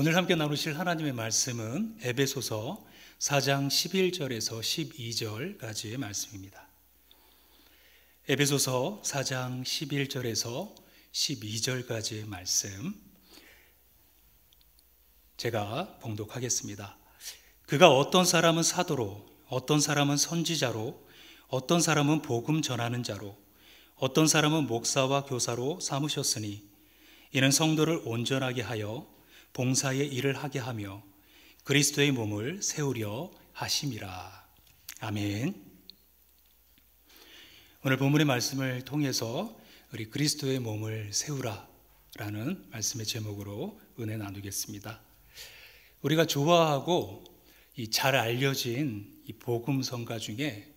오늘 함께 나누실 하나님의 말씀은 에베소서 4장 11절에서 12절까지의 말씀입니다. 에베소서 4장 11절에서 12절까지의 말씀 제가 봉독하겠습니다. 그가 어떤 사람은 사도로, 어떤 사람은 선지자로, 어떤 사람은 복음 전하는 자로, 어떤 사람은 목사와 교사로 삼으셨으니 이는 성도를 온전하게 하여 봉사의 일을 하게 하며 그리스도의 몸을 세우려 하심이라. 아멘. 오늘 본문의 말씀을 통해서 우리 그리스도의 몸을 세우라 라는 말씀의 제목으로 은혜 나누겠습니다. 우리가 좋아하고 잘 알려진 이 복음성가 중에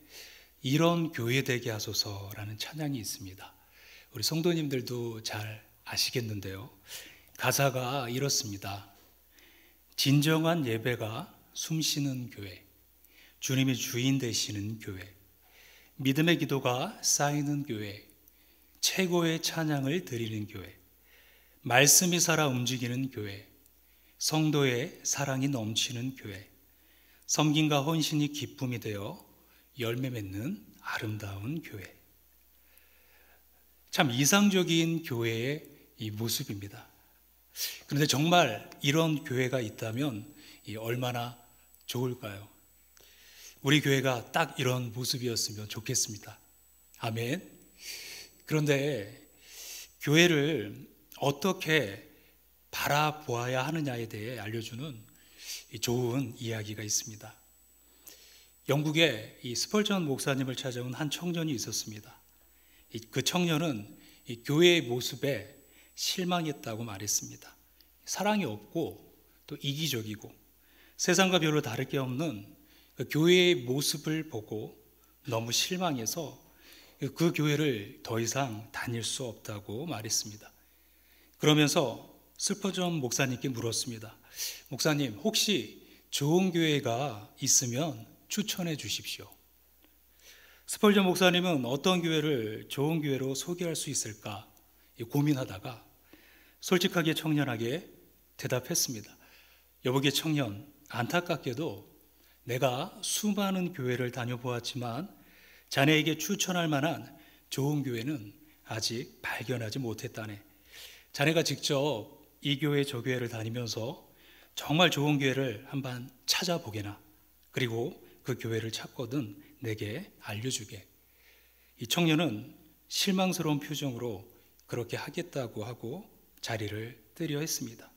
이런 교회 되게 하소서라는 찬양이 있습니다. 우리 성도님들도 잘 아시겠는데요. 가사가 이렇습니다. 진정한 예배가 숨쉬는 교회, 주님이 주인 되시는 교회, 믿음의 기도가 쌓이는 교회, 최고의 찬양을 드리는 교회, 말씀이 살아 움직이는 교회, 성도의 사랑이 넘치는 교회, 섬김과 헌신이 기쁨이 되어 열매 맺는 아름다운 교회. 참 이상적인 교회의 이 모습입니다. 그런데 정말 이런 교회가 있다면 얼마나 좋을까요? 우리 교회가 딱 이런 모습이었으면 좋겠습니다. 아멘. 그런데 교회를 어떻게 바라보아야 하느냐에 대해 알려주는 좋은 이야기가 있습니다. 영국의 이 스펄전 목사님을 찾아온 한 청년이 있었습니다. 그 청년은 교회의 모습에 실망했다고 말했습니다. 사랑이 없고 또 이기적이고 세상과 별로 다를 게 없는 그 교회의 모습을 보고 너무 실망해서 그 교회를 더 이상 다닐 수 없다고 말했습니다. 그러면서 슬퍼전 목사님께 물었습니다. 목사님, 혹시 좋은 교회가 있으면 추천해 주십시오. 스펄전 목사님은 어떤 교회를 좋은 교회로 소개할 수 있을까 고민하다가 솔직하게 청년에게 대답했습니다. 여보게 청년, 안타깝게도 내가 수많은 교회를 다녀보았지만 자네에게 추천할 만한 좋은 교회는 아직 발견하지 못했다네. 자네가 직접 이 교회 저 교회를 다니면서 정말 좋은 교회를 한번 찾아보게나. 그리고 그 교회를 찾거든 내게 알려주게. 이 청년은 실망스러운 표정으로 그렇게 하겠다고 하고 자리를 뜨려 했습니다.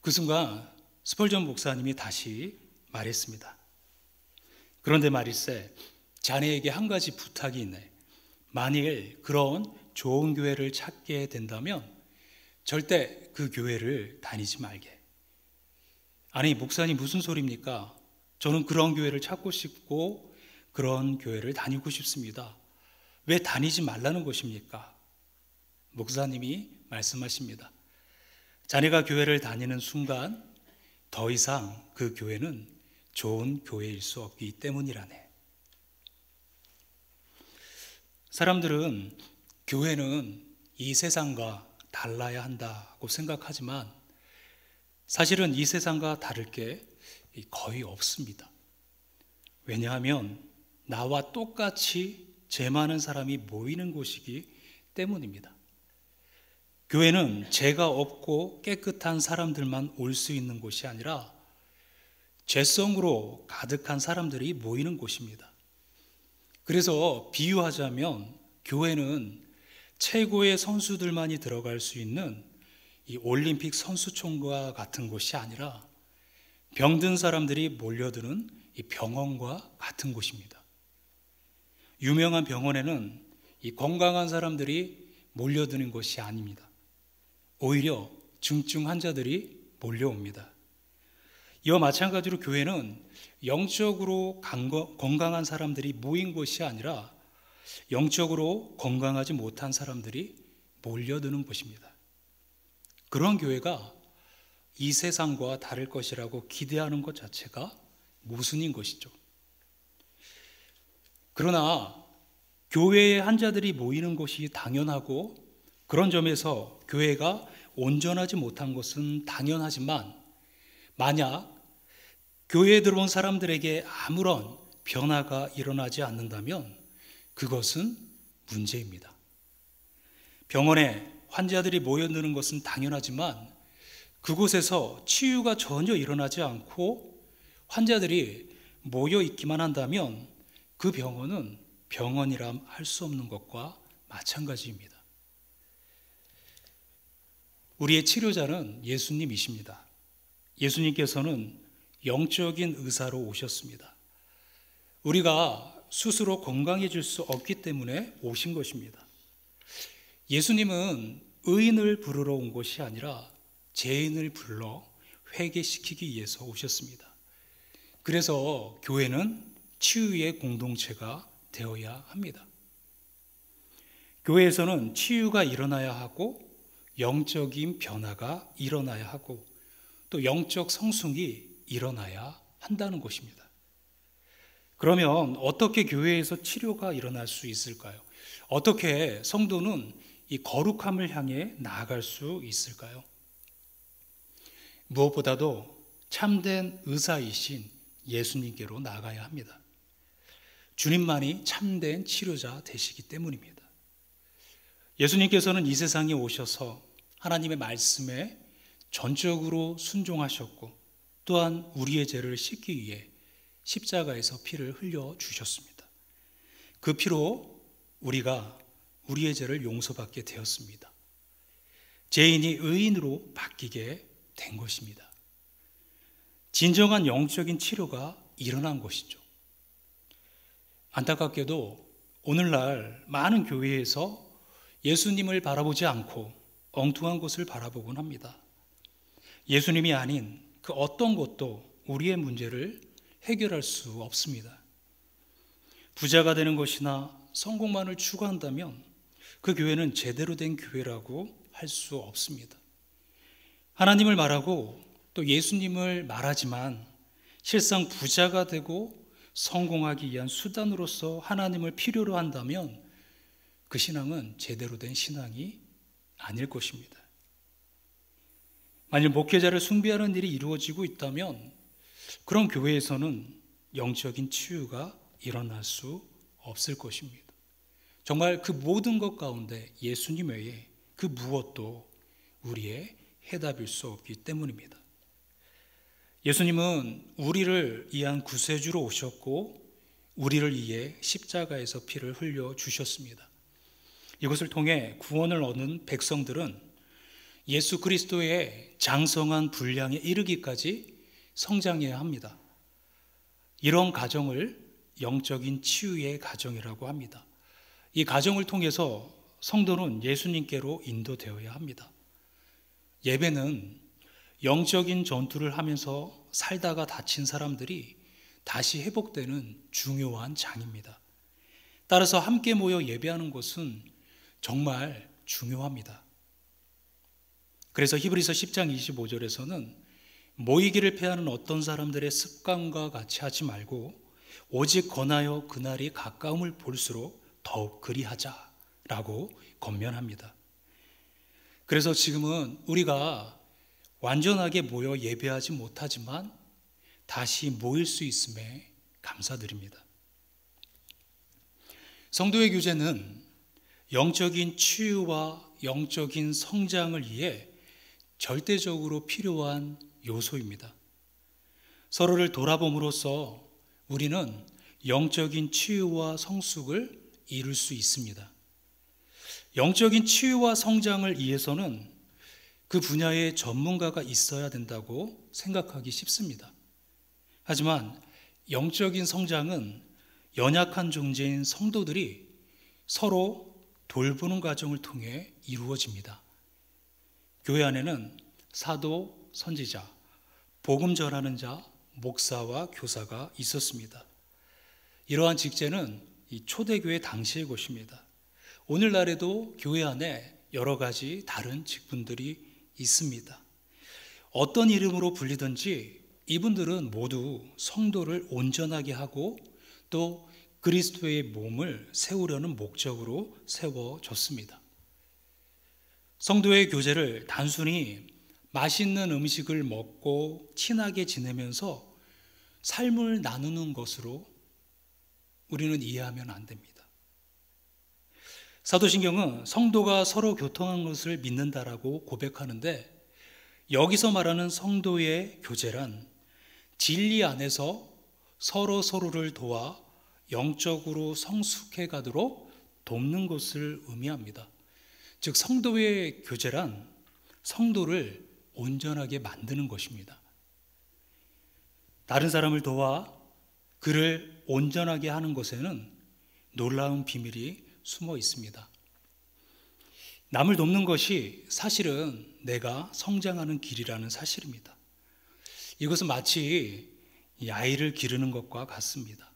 그 순간 스펄전 목사님이 다시 말했습니다. 그런데 말일세 자네에게 한 가지 부탁이 있네. 만일 그런 좋은 교회를 찾게 된다면 절대 그 교회를 다니지 말게. 아니 목사님 무슨 소리입니까? 저는 그런 교회를 찾고 싶고 그런 교회를 다니고 싶습니다. 왜 다니지 말라는 것입니까? 목사님이 말씀하십니다. 자네가 교회를 다니는 순간 더 이상 그 교회는 좋은 교회일 수 없기 때문이라네. 사람들은 교회는 이 세상과 달라야 한다고 생각하지만 사실은 이 세상과 다를 게 거의 없습니다. 왜냐하면 나와 똑같이 죄 많은 사람이 모이는 곳이기 때문입니다. 교회는 죄가 없고 깨끗한 사람들만 올 수 있는 곳이 아니라 죄성으로 가득한 사람들이 모이는 곳입니다. 그래서 비유하자면 교회는 최고의 선수들만이 들어갈 수 있는 이 올림픽 선수총과 같은 곳이 아니라 병든 사람들이 몰려드는 이 병원과 같은 곳입니다. 유명한 병원에는 이 건강한 사람들이 몰려드는 곳이 아닙니다. 오히려 중증 환자들이 몰려옵니다. 이와 마찬가지로 교회는 영적으로 건강한 사람들이 모인 곳이 아니라 영적으로 건강하지 못한 사람들이 몰려드는 곳입니다. 그런 교회가 이 세상과 다를 것이라고 기대하는 것 자체가 모순인 것이죠. 그러나 교회의 환자들이 모이는 곳이 당연하고 그런 점에서 교회가 온전하지 못한 것은 당연하지만 만약 교회에 들어온 사람들에게 아무런 변화가 일어나지 않는다면 그것은 문제입니다. 병원에 환자들이 모여드는 것은 당연하지만 그곳에서 치유가 전혀 일어나지 않고 환자들이 모여 있기만 한다면 그 병원은 병원이라 할 수 없는 것과 마찬가지입니다. 우리의 치료자는 예수님이십니다. 예수님께서는 영적인 의사로 오셨습니다. 우리가 스스로 건강해질 수 없기 때문에 오신 것입니다. 예수님은 의인을 부르러 온 것이 아니라 죄인을 불러 회개시키기 위해서 오셨습니다. 그래서 교회는 치유의 공동체가 되어야 합니다. 교회에서는 치유가 일어나야 하고 영적인 변화가 일어나야 하고 또 영적 성숙이 일어나야 한다는 것입니다. 그러면 어떻게 교회에서 치료가 일어날 수 있을까요? 어떻게 성도는 이 거룩함을 향해 나아갈 수 있을까요? 무엇보다도 참된 의사이신 예수님께로 나아가야 합니다. 주님만이 참된 치료자 되시기 때문입니다. 예수님께서는 이 세상에 오셔서 하나님의 말씀에 전적으로 순종하셨고 또한 우리의 죄를 씻기 위해 십자가에서 피를 흘려 주셨습니다. 그 피로 우리가 우리의 죄를 용서받게 되었습니다. 죄인이 의인으로 바뀌게 된 것입니다. 진정한 영적인 치료가 일어난 것이죠. 안타깝게도 오늘날 많은 교회에서 예수님을 바라보지 않고 엉뚱한 곳을 바라보곤 합니다. 예수님이 아닌 그 어떤 것도 우리의 문제를 해결할 수 없습니다. 부자가 되는 것이나 성공만을 추구한다면 그 교회는 제대로 된 교회라고 할 수 없습니다. 하나님을 말하고 또 예수님을 말하지만 실상 부자가 되고 성공하기 위한 수단으로서 하나님을 필요로 한다면 그 신앙은 제대로 된 신앙이 아닐 것입니다. 만일 목회자를 숭배하는 일이 이루어지고 있다면 그런 교회에서는 영적인 치유가 일어날 수 없을 것입니다. 정말 그 모든 것 가운데 예수님 외에 그 무엇도 우리의 해답일 수 없기 때문입니다. 예수님은 우리를 위한 구세주로 오셨고 우리를 위해 십자가에서 피를 흘려 주셨습니다. 이것을 통해 구원을 얻는 백성들은 예수 그리스도의 장성한 분량에 이르기까지 성장해야 합니다. 이런 가정을 영적인 치유의 가정이라고 합니다. 이 가정을 통해서 성도는 예수님께로 인도되어야 합니다. 예배는 영적인 전투를 하면서 살다가 다친 사람들이 다시 회복되는 중요한 장입니다. 따라서 함께 모여 예배하는 것은 정말 중요합니다. 그래서 히브리서 10장 25절에서는 모이기를 패하는 어떤 사람들의 습관과 같이 하지 말고 오직 권하여 그날이 가까움을 볼수록 더욱 그리하자라고 건면합니다. 그래서 지금은 우리가 완전하게 모여 예배하지 못하지만 다시 모일 수 있음에 감사드립니다. 성도의 교제는 영적인 치유와 영적인 성장을 위해 절대적으로 필요한 요소입니다. 서로를 돌아봄으로써 우리는 영적인 치유와 성숙을 이룰 수 있습니다. 영적인 치유와 성장을 위해서는 그 분야의 전문가가 있어야 된다고 생각하기 쉽습니다. 하지만 영적인 성장은 연약한 존재인 성도들이 서로 돌보는 과정을 통해 이루어집니다. 교회 안에는 사도, 선지자, 복음 전하는 자, 목사와 교사가 있었습니다. 이러한 직제는 초대교회 당시의 것입니다. 오늘날에도 교회 안에 여러 가지 다른 직분들이 있습니다. 어떤 이름으로 불리든지 이분들은 모두 성도를 온전하게 하고 또 그리스도의 몸을 세우려는 목적으로 세워졌습니다. 성도의 교제를 단순히 맛있는 음식을 먹고 친하게 지내면서 삶을 나누는 것으로 우리는 이해하면 안 됩니다. 사도신경은 성도가 서로 교통한 것을 믿는다라고 고백하는데 여기서 말하는 성도의 교제란 진리 안에서 서로 서로를 도와 영적으로 성숙해 가도록 돕는 것을 의미합니다. 즉, 성도의 교제란 성도를 온전하게 만드는 것입니다. 다른 사람을 도와 그를 온전하게 하는 것에는 놀라운 비밀이 숨어 있습니다. 남을 돕는 것이 사실은 내가 성장하는 길이라는 사실입니다. 이것은 마치 아이를 기르는 것과 같습니다.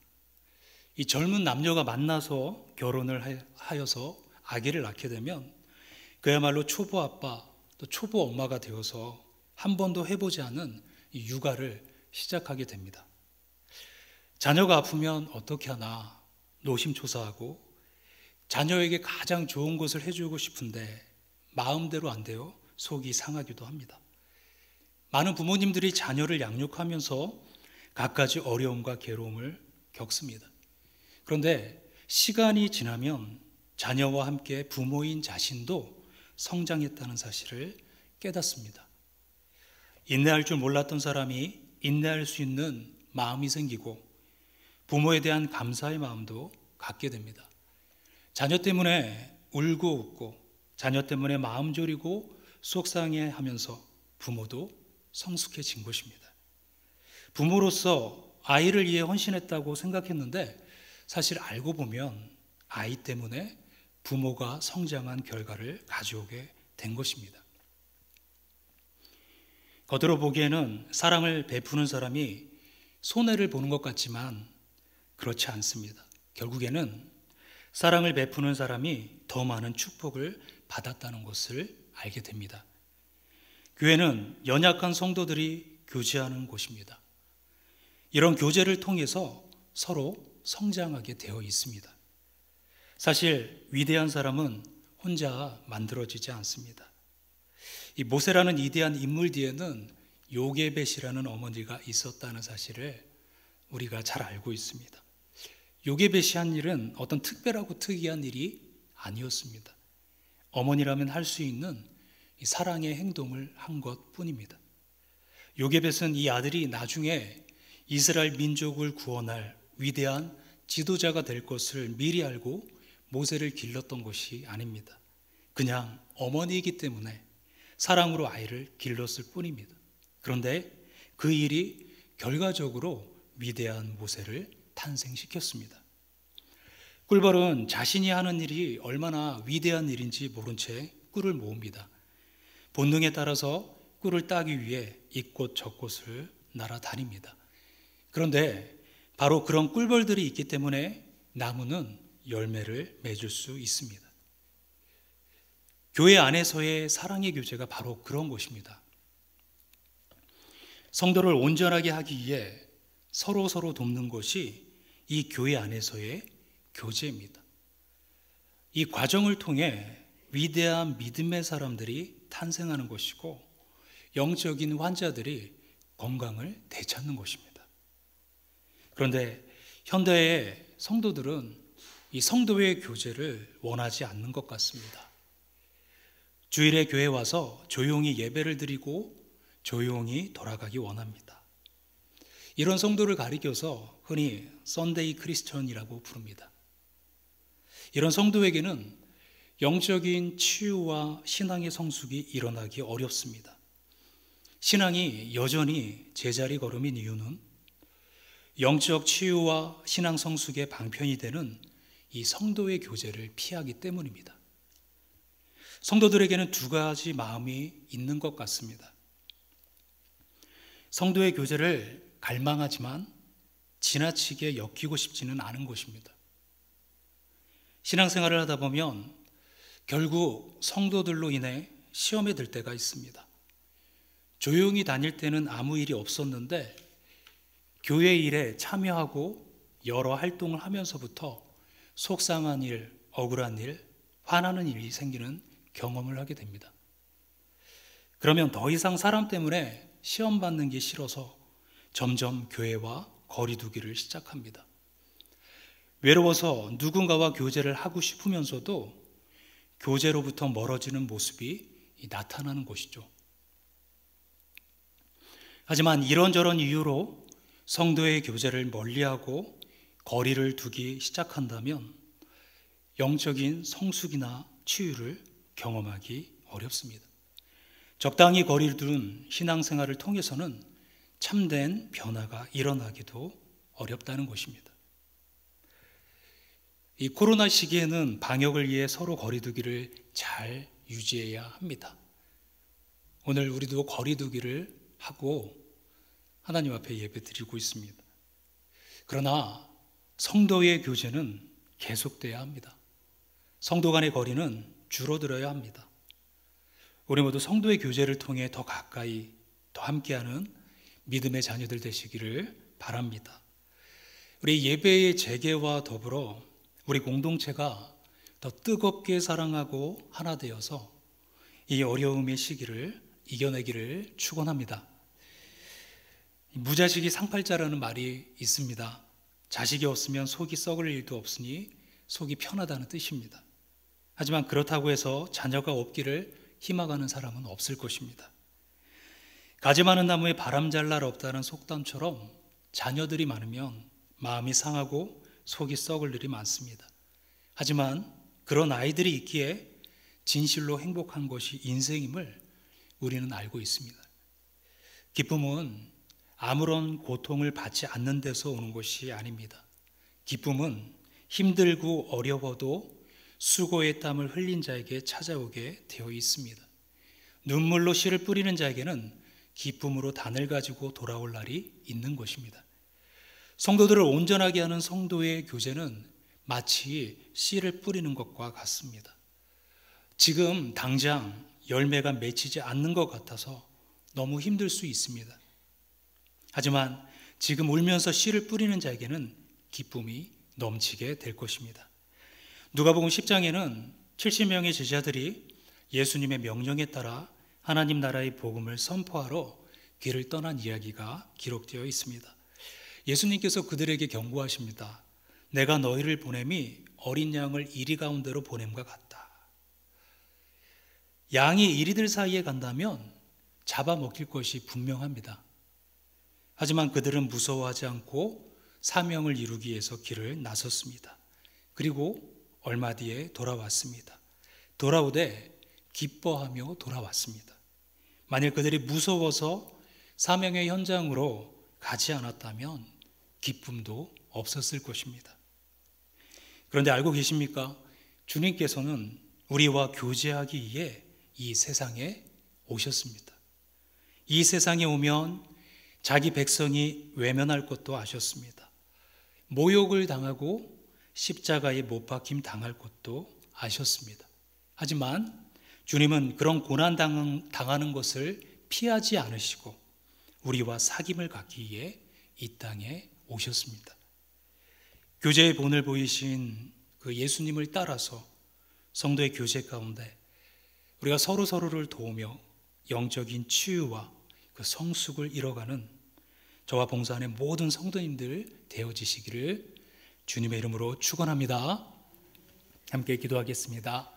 이 젊은 남녀가 만나서 결혼을 하여서 아기를 낳게 되면 그야말로 초보 아빠 또 초보 엄마가 되어서 한 번도 해보지 않은 육아를 시작하게 됩니다. 자녀가 아프면 어떻게 하나 노심초사하고 자녀에게 가장 좋은 것을 해주고 싶은데 마음대로 안 돼요. 속이 상하기도 합니다. 많은 부모님들이 자녀를 양육하면서 갖가지 어려움과 괴로움을 겪습니다. 그런데 시간이 지나면 자녀와 함께 부모인 자신도 성장했다는 사실을 깨닫습니다. 인내할 줄 몰랐던 사람이 인내할 수 있는 마음이 생기고 부모에 대한 감사의 마음도 갖게 됩니다. 자녀 때문에 울고 웃고 자녀 때문에 마음 졸이고 속상해 하면서 부모도 성숙해진 것입니다. 부모로서 아이를 위해 헌신했다고 생각했는데 사실 알고 보면 아이 때문에 부모가 성장한 결과를 가져오게 된 것입니다. 겉으로 보기에는 사랑을 베푸는 사람이 손해를 보는 것 같지만 그렇지 않습니다. 결국에는 사랑을 베푸는 사람이 더 많은 축복을 받았다는 것을 알게 됩니다. 교회는 연약한 성도들이 교제하는 곳입니다. 이런 교제를 통해서 서로 성장하게 되어 있습니다. 사실 위대한 사람은 혼자 만들어지지 않습니다. 이 모세라는 위대한 인물 뒤에는 요게벳이라는 어머니가 있었다는 사실을 우리가 잘 알고 있습니다. 요게벳이 한 일은 어떤 특별하고 특이한 일이 아니었습니다. 어머니라면 할 수 있는 사랑의 행동을 한 것 뿐입니다. 요게벳은 이 아들이 나중에 이스라엘 민족을 구원할 위대한 지도자가 될 것을 미리 알고 모세를 길렀던 것이 아닙니다. 그냥 어머니이기 때문에 사랑으로 아이를 길렀을 뿐입니다. 그런데 그 일이 결과적으로 위대한 모세를 탄생시켰습니다. 꿀벌은 자신이 하는 일이 얼마나 위대한 일인지 모른 채 꿀을 모읍니다. 본능에 따라서 꿀을 따기 위해 이곳 저곳을 날아다닙니다. 그런데 바로 그런 꿀벌들이 있기 때문에 나무는 열매를 맺을 수 있습니다. 교회 안에서의 사랑의 교제가 바로 그런 것입니다. 성도를 온전하게 하기 위해 서로 서로 돕는 것이 이 교회 안에서의 교제입니다. 이 과정을 통해 위대한 믿음의 사람들이 탄생하는 것이고 영적인 환자들이 건강을 되찾는 것입니다. 그런데 현대의 성도들은 이 성도의 교제를 원하지 않는 것 같습니다. 주일에 교회 와서 조용히 예배를 드리고 조용히 돌아가기 원합니다. 이런 성도를 가리켜서 흔히 썬데이 크리스천이라고 부릅니다. 이런 성도에게는 영적인 치유와 신앙의 성숙이 일어나기 어렵습니다. 신앙이 여전히 제자리 걸음인 이유는 영적 치유와 신앙 성숙의 방편이 되는 이 성도의 교제를 피하기 때문입니다. 성도들에게는 두 가지 마음이 있는 것 같습니다. 성도의 교제를 갈망하지만 지나치게 엮이고 싶지는 않은 것입니다. 신앙생활을 하다 보면 결국 성도들로 인해 시험에 들 때가 있습니다. 조용히 다닐 때는 아무 일이 없었는데 교회 일에 참여하고 여러 활동을 하면서부터 속상한 일, 억울한 일, 화나는 일이 생기는 경험을 하게 됩니다. 그러면 더 이상 사람 때문에 시험 받는 게 싫어서 점점 교회와 거리두기를 시작합니다. 외로워서 누군가와 교제를 하고 싶으면서도 교제로부터 멀어지는 모습이 나타나는 것이죠. 하지만 이런저런 이유로 성도의 교제를 멀리하고 거리를 두기 시작한다면 영적인 성숙이나 치유를 경험하기 어렵습니다. 적당히 거리를 두는 신앙생활을 통해서는 참된 변화가 일어나기도 어렵다는 것입니다. 이 코로나 시기에는 방역을 위해 서로 거리두기를 잘 유지해야 합니다. 오늘 우리도 거리두기를 하고 하나님 앞에 예배 드리고 있습니다. 그러나 성도의 교제는 계속돼야 합니다. 성도 간의 거리는 줄어들어야 합니다. 우리 모두 성도의 교제를 통해 더 가까이 더 함께하는 믿음의 자녀들 되시기를 바랍니다. 우리 예배의 재개와 더불어 우리 공동체가 더 뜨겁게 사랑하고 하나 되어서 이 어려움의 시기를 이겨내기를 축원합니다. 무자식이 상팔자라는 말이 있습니다. 자식이 없으면 속이 썩을 일도 없으니 속이 편하다는 뜻입니다. 하지만 그렇다고 해서 자녀가 없기를 희망하는 사람은 없을 것입니다. 가지 많은 나무에 바람 잘 날 없다는 속담처럼 자녀들이 많으면 마음이 상하고 속이 썩을 일이 많습니다. 하지만 그런 아이들이 있기에 진실로 행복한 것이 인생임을 우리는 알고 있습니다. 기쁨은 아무런 고통을 받지 않는 데서 오는 것이 아닙니다. 기쁨은 힘들고 어려워도 수고의 땀을 흘린 자에게 찾아오게 되어 있습니다. 눈물로 씨를 뿌리는 자에게는 기쁨으로 단을 가지고 돌아올 날이 있는 것입니다. 성도들을 온전하게 하는 성도의 교제는 마치 씨를 뿌리는 것과 같습니다. 지금 당장 열매가 맺히지 않는 것 같아서 너무 힘들 수 있습니다. 하지만 지금 울면서 씨를 뿌리는 자에게는 기쁨이 넘치게 될 것입니다. 누가복음 10장에는 70명의 제자들이 예수님의 명령에 따라 하나님 나라의 복음을 선포하러 길을 떠난 이야기가 기록되어 있습니다. 예수님께서 그들에게 경고하십니다. 내가 너희를 보냄이 어린 양을 이리 가운데로 보냄과 같다. 양이 이리들 사이에 간다면 잡아먹힐 것이 분명합니다. 하지만 그들은 무서워하지 않고 사명을 이루기 위해서 길을 나섰습니다. 그리고 얼마 뒤에 돌아왔습니다. 돌아오되 기뻐하며 돌아왔습니다. 만일 그들이 무서워서 사명의 현장으로 가지 않았다면 기쁨도 없었을 것입니다. 그런데 알고 계십니까? 주님께서는 우리와 교제하기 위해 이 세상에 오셨습니다. 이 세상에 오면 자기 백성이 외면할 것도 아셨습니다. 모욕을 당하고 십자가에 못 박힘 당할 것도 아셨습니다. 하지만 주님은 그런 고난 당하는 것을 피하지 않으시고 우리와 사귐을 갖기 위해 이 땅에 오셨습니다. 교제의 본을 보이신 그 예수님을 따라서 성도의 교제 가운데 우리가 서로 서로를 도우며 영적인 치유와 그 성숙을 이뤄가는 저와 봉사하는 모든 성도님들 되어지시기를 주님의 이름으로 축원합니다. 함께 기도하겠습니다.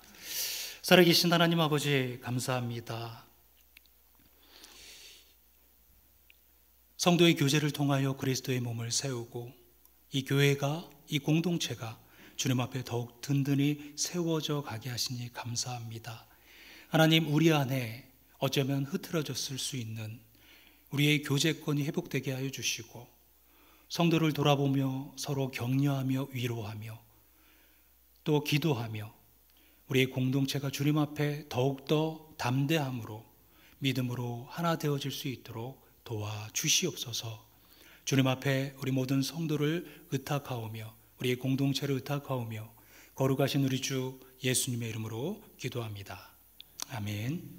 살아계신 하나님 아버지 감사합니다. 성도의 교제를 통하여 그리스도의 몸을 세우고 이 교회가 이 공동체가 주님 앞에 더욱 든든히 세워져 가게 하시니 감사합니다. 하나님 우리 안에 어쩌면 흐트러졌을 수 있는 우리의 교제권이 회복되게 하여 주시고 성도를 돌아보며 서로 격려하며 위로하며 또 기도하며 우리의 공동체가 주님 앞에 더욱더 담대함으로 믿음으로 하나 되어질 수 있도록 도와 주시옵소서 주님 앞에 우리 모든 성도를 의탁하오며 우리의 공동체를 의탁하오며 거룩하신 우리 주 예수님의 이름으로 기도합니다. 아멘.